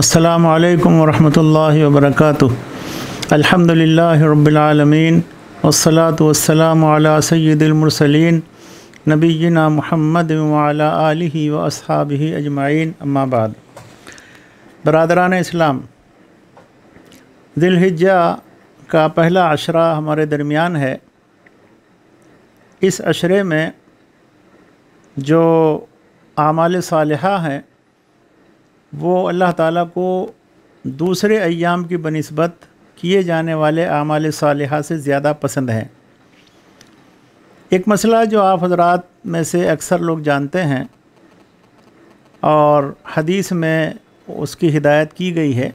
अस्सलाम वालेकुम रहमतुल्लाहि व बरकातुहू अल्हम्दुलिल्लाहि रब्बिल आलमीन वस्सलातु वस्सलामु अला सय्यिदिल मुरसलीन नबीना मोहम्मद व अला आलिहि व अस्हाबिहि अजमाइन अम्मा बाद बरदरान इस्लाम दिलहिज्जा का पहला अशरा हमारे दरमियान है इस अशरे में जो आमाल सालहा हैं वो अल्लाह ताला को दूसरे अयाम की बनस्बत किए जाने वाले आमाल सालहा से ज़्यादा पसंद हैं एक मसला जो आप हजरात में से अक्सर लोग जानते हैं और हदीस में उसकी हिदायत की गई है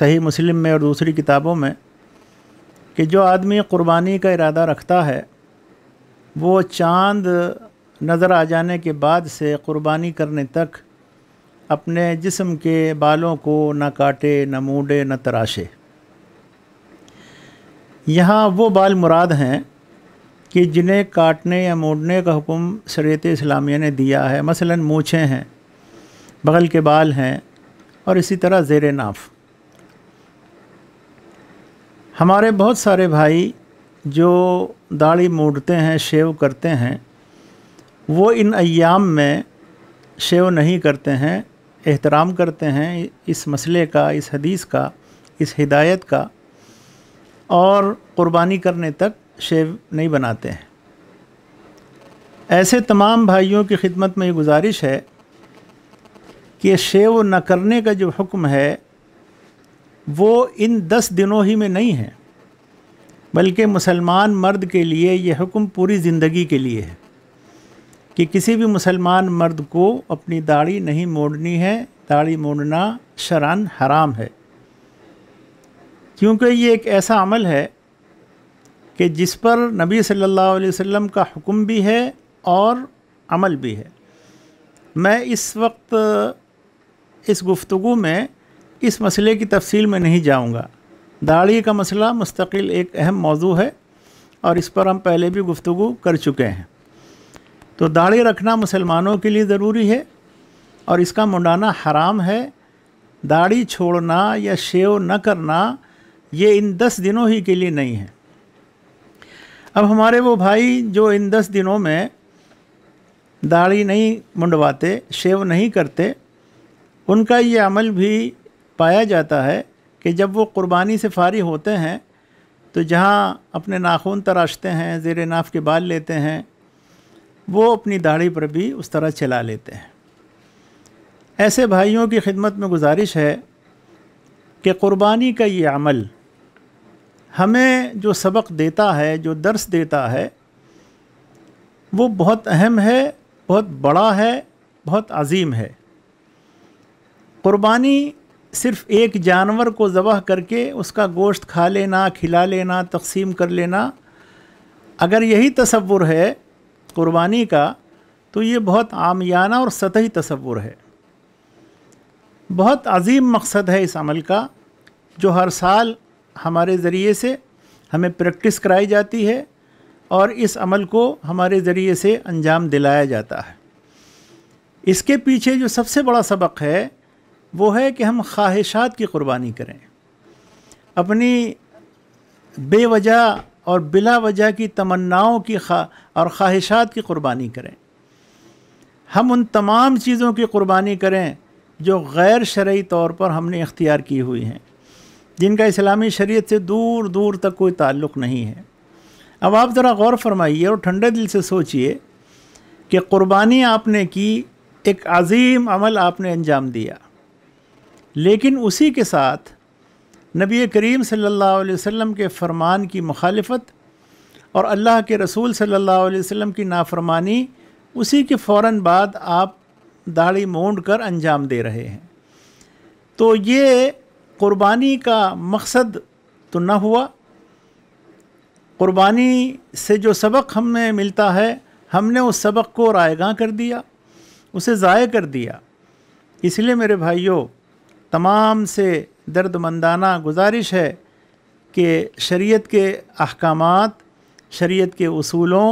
सही मुस्लिम में और दूसरी किताबों में कि जो आदमी क़ुरबानी का इरादा रखता है वो चांद नज़र आ जाने के बाद से क़ुरबानी करने तक अपने जिस्म के बालों को न काटे न मूडे न तराशे यहाँ वो बाल मुराद हैं कि जिन्हें काटने या मोड़ने का हुक्म शरीत इस्लामिया ने दिया है मसलन मूछें हैं बगल के बाल हैं और इसी तरह ज़ेर नाफ हमारे बहुत सारे भाई जो दाढ़ी मोड़ते हैं शेव करते हैं वो इन अयाम में शेव नहीं करते हैं एहतराम करते हैं इस मसले का इस हदीस का इस हिदायत का और क़ुरबानी करने तक शेव नहीं बनाते हैं ऐसे तमाम भाइयों की खिदमत में ये गुजारिश है कि शेव न करने का जो हुक्म है वो इन दस दिनों ही में नहीं है बल्कि मुसलमान मर्द के लिए यह हुक्म पूरी ज़िंदगी के लिए है कि किसी भी मुसलमान मर्द को अपनी दाढ़ी नहीं मोड़नी है दाढ़ी मोड़ना शरान हराम है क्योंकि ये एक ऐसा अमल है कि जिस पर नबी सल्लल्लाहु अलैहि वसल्लम का हुक्म भी है और अमल भी है मैं इस वक्त इस गुफ्तु में इस मसले की तफसील में नहीं जाऊंगा दाढ़ी का मसला मुस्तकिल एक अहम मौजू है और इस पर हम पहले भी गुफ्तु कर चुके हैं तो दाढ़ी रखना मुसलमानों के लिए ज़रूरी है और इसका मुंडाना हराम है दाढ़ी छोड़ना या शेव न करना ये इन दस दिनों ही के लिए नहीं है अब हमारे वो भाई जो इन दस दिनों में दाढ़ी नहीं मुंडवाते शेव नहीं करते उनका ये अमल भी पाया जाता है कि जब वो क़ुरबानी से फारी होते हैं तो जहाँ अपने नाखून तराशते हैं ज़ेर नाफ के बाल लेते हैं वो अपनी दाढ़ी पर भी उस तरह चला लेते हैं ऐसे भाइयों की खिदमत में गुजारिश है कि क़ुरबानी का ये अमल हमें जो सबक देता है जो दर्स देता है वो बहुत अहम है बहुत बड़ा है बहुत अजीम है क़ुरबानी सिर्फ़ एक जानवर को ज़बह करके उसका गोश्त खा लेना खिला लेना तकसीम कर लेना अगर यही तस्वुर है कुर्बानी का तो ये बहुत आमियाना और सतही तस्वुर है बहुत अजीम मकसद है इस अमल का जो हर साल हमारे ज़रिए से हमें प्रैक्टिस कराई जाती है और इस अमल को हमारे ज़रिए से अंजाम दिलाया जाता है इसके पीछे जो सबसे बड़ा सबक है वो है कि हम ख्वाहिशात की कुर्बानी करें अपनी बेवजह और बिला वजह की तमन्नाओं की खा और ख्वाहिशात की कुर्बानी करें हम उन तमाम चीज़ों की कुर्बानी करें जो गैर शर्य तौर पर हमने इख्तियार की हुई हैं जिनका इस्लामी शरीयत से दूर दूर तक कोई ताल्लुक़ नहीं है अब आप ज़रा गौर फरमाइए और ठंडे दिल से सोचिए कि कुर्बानी आपने की एक अजीम अमल आपने अंजाम दिया लेकिन उसी के साथ नबी करीम सल्लल्लाहु अलैहि वसल्लम के फरमान की मुखालफत और अल्लाह के रसूल सल्लल्लाहु अलैहि वसल्लम की नाफरमानी उसी के फ़ौर बाद आप दाढ़ी मूड कर अंजाम दे रहे हैं तो ये क़ुरबानी का मकसद तो न हुआ क़ुरबानी से जो सबक हमें मिलता है हमने उस सबक को रायगा कर दिया उसे ज़ाय कर दिया इसलिए मेरे भाइयों तमाम से दर्द मंदाना गुजारिश है कि शरीयत के अहकाम शरीयत के असूलों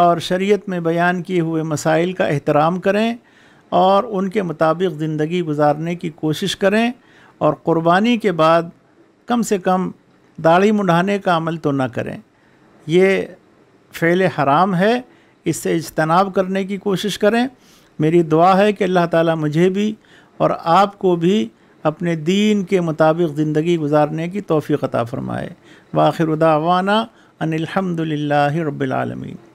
और शरीयत में बयान किए हुए मसाइल का एहतराम करें और उनके मुताबिक ज़िंदगी गुजारने की कोशिश करें और क़ुरबानी के बाद कम से कम दाढ़ी मुढ़ाने का अमल तो ना करें ये फैल हराम है इससे इजतनाब करने की कोशिश करें मेरी दुआ है कि अल्लाह ताला मुझे भी और आपको भी अपने दीन के मुताबिक ज़िंदगी गुजारने की तोफ़ी अता फ़रमाए वाखिर दावाना अनिलहमदिल्ला रबालमीन